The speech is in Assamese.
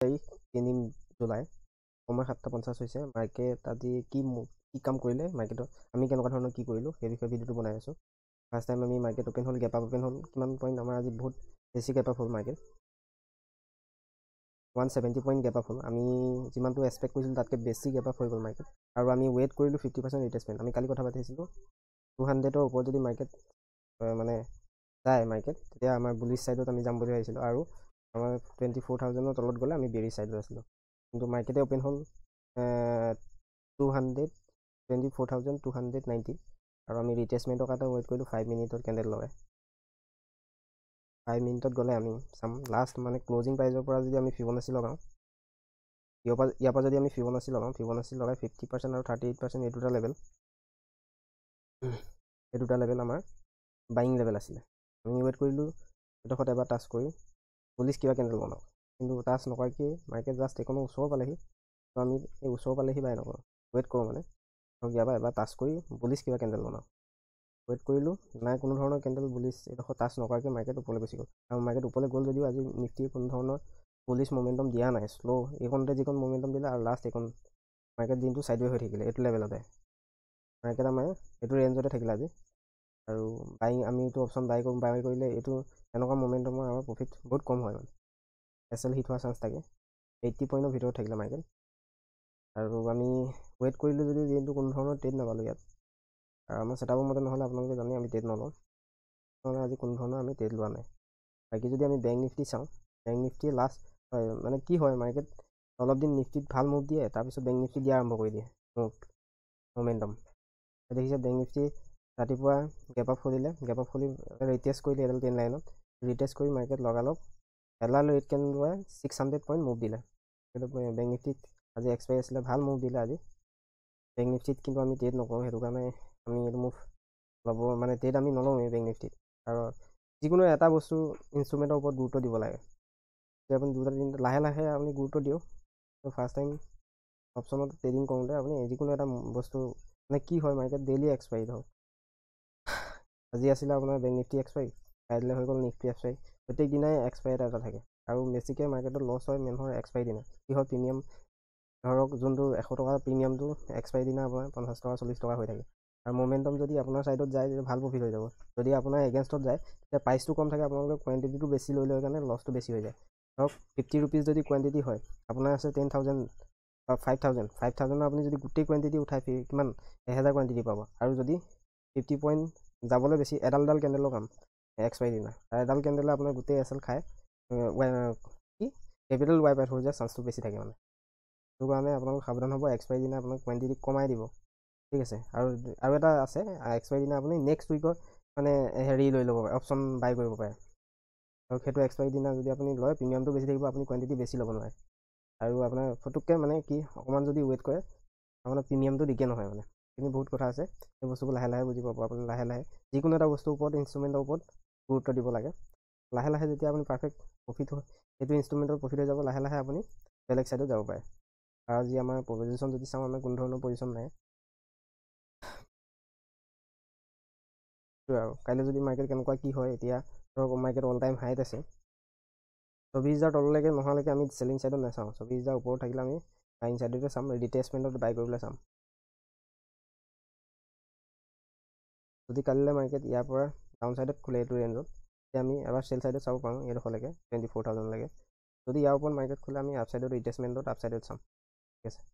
তাৰিখ তিনি জুলাই সময় সাতটা পঞ্চাছ হৈছে মাইকে তাতি কি কি কাম কৰিলে মাৰ্কেটত আমি কেনেকুৱা ধৰণৰ কি কৰিলোঁ সেই বিষয়ে ভিডিঅ'টো বনাই আছোঁ ফাৰ্ষ্ট টাইম আমি মাৰ্কেট অ'পেন হ'ল গেপ আপ অ'পেন হ'ল কিমান পইণ্ট আমাৰ আজি বহুত বেছি গেপ আপ হ'ল market one seventy point gap up হ'ল আমি যিমানটো এক্সপেক্ট কৰিছিলোঁ তাতকৈ বেছি গেপ আপ হৈ গ'ল মাৰ্কেট আৰু আমি ৱেইট কৰিলোঁ ফিফটি পাৰ্চেণ্ট ৰিটেচমেণ্ট আমি কালি কথা পাতিছিলোঁ টু হাণ্ড্ৰেডৰ ওপৰত যদি মাৰ্কেট মানে যায় মাৰ্কেট তেতিয়া আমাৰ বুলিছ ছাইডত আমি যাম বুলি ভাবিছিলোঁ আৰু আমাৰ টুৱেণ্টি ফ'ৰ থাউজেণ্ডৰ তলত গ'লে আমি বেৰি চাইডত আছিলোঁ কিন্তু মাৰ্কেটে অ'পেন হ'ল two hundred twenty four thousand two hundred nineteen আৰু আমি ৰিটেচমেণ্টৰ কাৰণে ৱেইট কৰিলোঁ ফাইভ মিনিটৰ কেণ্ডেল লগাই ফাইভ মিনিটত গ'লে আমি চাম লাষ্ট মানে ক্লজিং প্ৰাইজৰ পৰা যদি আমি ফিবনাচি লগাওঁ ইয়াৰ পৰা ইয়াৰ পৰা যদি আমি ফিবনাচি লগাওঁ ফিবনাচি লগাই ফিফটি পাৰ্চেণ্ট আৰু থাৰ্টি এইট পাৰ্চেণ্ট এই দুটা লেভেল এই দুটা লেভেল আমাৰ বাইং লেভেল আছিলে আমি ৱেইট কৰিলোঁ এডোখৰত এবাৰ টাছ কৰি পুলিচ কিবা কেন্দেল বনাওঁ কিন্তু তাচ নকৰাকৈ মাৰ্কেট জাষ্ট এইকণো ওচৰ পালেহি ত' আমি এই ওচৰ পালেহি বাই নকৰোঁ ৱেইট কৰোঁ মানে ধৰক ইয়াৰপৰা এবাৰ টাছ কৰি পুলিচ কিবা কেন্দেল বনাওঁ ৱেইট কৰিলোঁ নাই কোনো ধৰণৰ কেণ্ডেল পুলিচ এডোখৰ টাচ নকৰাকৈ মাৰ্কেট ওপৰলৈ গুচি গ'ল আৰু মাৰ্কেট ওপৰলৈ গ'ল যদিও আজি নিফটিয়ে কোনো ধৰণৰ পুলিচ মমেণ্টম দিয়া নাই শ্ল' এইকণতে যিকণ মমেণ্টম দিলে আৰু লাষ্ট এইকণ মাৰ্কেট দিনটো ছাইডৱে হৈ থাকিলে এইটো লেভেলতে মাৰ্কেট আমাৰ এইটো ৰেঞ্জতে থাকিলে আজি আৰু বাই এইটো অপশ্যন বাই কৰোঁ বাই কৰিলে এইটো এনেকুৱা মোমেণ্টমৰ আমাৰ প্ৰফিট বহুত কম হয় মানে এছ এল হিট হোৱাৰ চান্স থাকে এইট্টি পইণ্টৰ ভিতৰত থাকিলে মাৰ্কেট আৰু আমি ৱেইট কৰিলোঁ যদি যিহেতু কোনো ধৰণৰ ট্ৰেড নাপালোঁ ইয়াত আৰু আমাৰ চেটআপৰ মতে নহ'লে আপোনালোকে জানে আমি ট্ৰেড নলওঁ নহ'লে আজি কোনো ধৰণৰ আমি ট্ৰেড লোৱা নাই বাকী যদি আমি বেংক নিফটি চাওঁ বেংক নিফটিয়ে লাষ্ট হয় মানে কি হয় মাৰ্কেট অলপ দিন নিফটিত ভাল মুভ দিয়ে তাৰপিছত বেংক নিফটি দিয়া আৰম্ভ কৰি দিয়ে মুভ মোমেণ্টম দেখিছে বেংক নিফটি ৰাতিপুৱা গেপ আপ খুলিলে গেপ আপ খুলি ৰিটেষ্ট কৰিলে এডাল টেন লাইনত ৰিটেষ্ট কৰি মাৰ্কেট লগালক এডাল ৰেট কেনেদৰে ছিক্স হাণ্ড্ৰেড পইণ্ট মুভ দিলে কিন্তু বেংক নিফটিত আজি এক্সপায়াৰ আছিলে ভাল মুভ দিলে আজি বেংক নিফটিত কিন্তু আমি ট্ৰেড নকৰোঁ সেইটো কাৰণে আমি এইটো মুভ ল'ব মানে ট্ৰেড আমি নলওঁৱেই বেংক নিফটিত আৰু যিকোনো এটা বস্তু ইনষ্ট্ৰুমেণ্টৰ ওপৰত গুৰুত্ব দিব লাগে আপুনি দুটা তিনিটা লাহে লাহে আপুনি গুৰুত্ব দিয়ক ফাৰ্ষ্ট টাইম অপশ্যনত ট্ৰেডিং কৰোঁতে আপুনি যিকোনো এটা বস্তু মানে কি হয় মাৰ্কেট ডেইলি এক্সপায়াৰী হওক আজি আছিলে আপোনাৰ বেংক নিফটি এক্সপায়ী কাইলৈ হৈ গ'ল নিফটি এক্সপায়ী প্ৰত্যেক দিনাই এক্সপায়াৰ এটা এটা থাকে আৰু বেছিকৈ মাৰ্কেটত লছ হয় মেইন হয় এক্সপায়াৰী দিনা কিহৰ প্ৰিমিয়াম ধৰক যোনটো এশ টকা প্ৰিমিয়ামটো এক্সপায়াৰী দিনা আপোনাৰ পঞ্চাছ টকা চল্লিছ টকা হৈ থাকে আৰু ম'মেণ্টম যদি আপোনাৰ ছাইডত যায় তেতিয়া ভাল প্ৰফিট হৈ যাব যদি আপোনাৰ এগেইনষ্টত যায় তেতিয়া প্ৰাইচটো কম থাকে আপোনালোকে কোৱাণ্টিটিটো বেছি লৈ লৈ কাৰণে লছটো বেছি হৈ যায় ধৰক ফিফটি ৰুপিজ যদি কোৱাণ্টিটি হয় আপোনাৰ আছে টেন থাউজেণ্ড বা ফাইভ থাউজেণ্ড ফাইভ থাউজেণ্ডৰ আপুনি যদি গোটেই কোৱাণ্টিটি উঠাই কিমান এহেজাৰ কোৱাণ্টিটি পাব আৰু যদি ফিফটি পইণ্ট যাবলৈ বেছি এডাল এডাল কেণ্ডেলৰ কাম এক্সপায়াৰী দিনা আৰু এডাল কেণ্ডেলে আপোনাৰ গোটেই এছ এল খাই কি কেপিটেল ৱাই পাই থৈ যোৱাৰ চান্সটো বেছি থাকে মানে সেইটো কাৰণে আপোনালোক সাৱধান হ'ব এক্সপায়াৰী দিনা আপোনাক কোৱাণ্টিটি কমাই দিব ঠিক আছে আৰু আৰু এটা আছে এক্সপায়াৰী দিনা আপুনি নেক্সট উইকৰ মানে হেৰি লৈ ল'ব পাৰে অপশ্যন বাই কৰিব পাৰে আৰু সেইটো এক্সপায়াৰী দিনা যদি আপুনি লয় প্ৰিমিয়ামটো বেছি থাকিব আপুনি কোৱাণ্টিটি বেছি ল'ব নোৱাৰে আৰু আপোনাৰ ফটককৈ মানে কি অকণমান যদি ৱেইট কৰে আপোনাৰ প্ৰিমিয়ামটো দিগে নহয় মানে এইখিনি বহুত কথা আছে সেই বস্তুবোৰ লাহে লাহে বুজি পাব আপুনি লাহে লাহে যিকোনো এটা বস্তুৰ ওপৰত ইনষ্ট্ৰুমেণ্টৰ ওপৰত গুৰুত্ব দিব লাগে লাহে লাহে যেতিয়া আপুনি পাৰফেক্ট প্ৰফিট হয় সেইটো ইনষ্ট্ৰুমেণ্টৰ প্ৰফিট হৈ যাব লাহে লাহে আপুনি বেলেগ ছাইডত যাব পাৰে আৰু যি আমাৰ প্ৰজেশ্যন যদি চাওঁ আমাৰ কোনো ধৰণৰ পজিশ্যন নাই সেইটোৱে আৰু কাইলৈ যদি মাৰ্কেট কেনেকুৱা কি হয় এতিয়া ধৰক মাৰ্কেট অল টাইম হাইট আছে চৌব্বিছ হাজাৰ তললৈকে নহালৈকে আমি চেলিং ছাইডত নাচাওঁ চৌব্বিছ হাজাৰ ওপৰত থাকিলে আমি বাইং চাইডতে চাম ৰিটেচমেণ্টত বাই কৰিবলৈ চাম যদি কালিলৈ মাৰ্কেট ইয়াৰ পৰা ডাউন চাইডত খোলে এইটো ৰেঞ্জত এতিয়া আমি এবাৰ চেল চাইডত চাব পাৰোঁ এইডোখৰলৈকে টুৱেণ্টি ফ'ৰ থাউজেণ্ডলৈকে যদি ইয়াৰ ওপৰত মাৰ্কেট খোলে আমি আপ চাইডত ৰিটেচমেণ্টত আপ চাইডত চাম ঠিক আছে